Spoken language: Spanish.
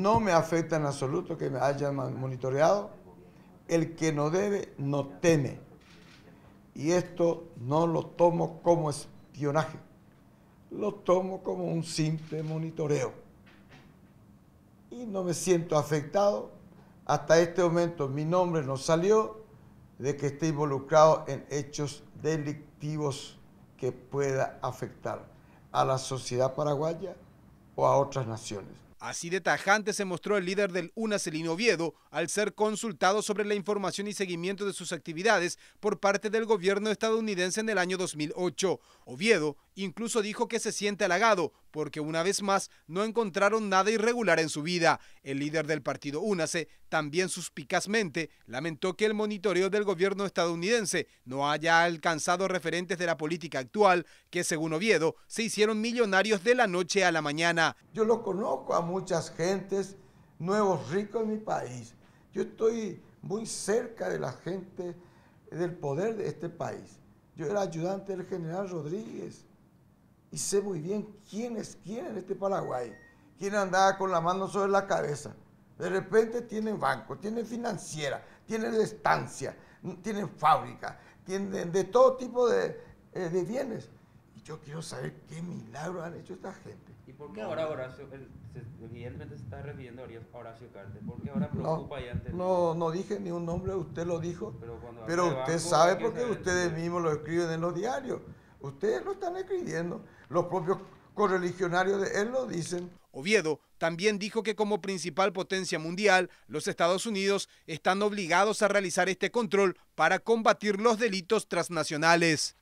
No me afecta en absoluto que me hayan monitoreado. El que no debe, no teme. Y esto no lo tomo como espionaje, lo tomo como un simple monitoreo. Y no me siento afectado. Hasta este momento mi nombre no salió de que esté involucrado en hechos delictivos que pueda afectar a la sociedad paraguaya o a otras naciones. Así de tajante se mostró el líder del UNAS, Oviedo, al ser consultado sobre la información y seguimiento de sus actividades por parte del gobierno estadounidense en el año 2008. Oviedo Incluso dijo que se siente halagado porque una vez más no encontraron nada irregular en su vida. El líder del partido Únase también suspicazmente lamentó que el monitoreo del gobierno estadounidense no haya alcanzado referentes de la política actual que según Oviedo se hicieron millonarios de la noche a la mañana. Yo lo conozco a muchas gentes, nuevos ricos en mi país. Yo estoy muy cerca de la gente del poder de este país. Yo era ayudante del general Rodríguez y sé muy bien quién es este Paraguay, quién andaba con la mano sobre la cabeza. De repente tienen banco, tienen financiera, tienen estancia, tienen fábrica, tienen de todo tipo eh, de, bienes. Y yo quiero saber qué milagro han hecho esta gente. ¿Y por qué ahora Horacio, evidentemente se está refiriendo a Horacio Cárdenas? por qué ahora preocupa no, y antes? No, no dije ni un nombre, usted lo dijo, pero, usted sabe porque ustedes mismos lo escriben en los diarios. Ustedes lo están escribiendo, los propios correligionarios de él lo dicen. Oviedo también dijo que como principal potencia mundial, los Estados Unidos están obligados a realizar este control para combatir los delitos transnacionales.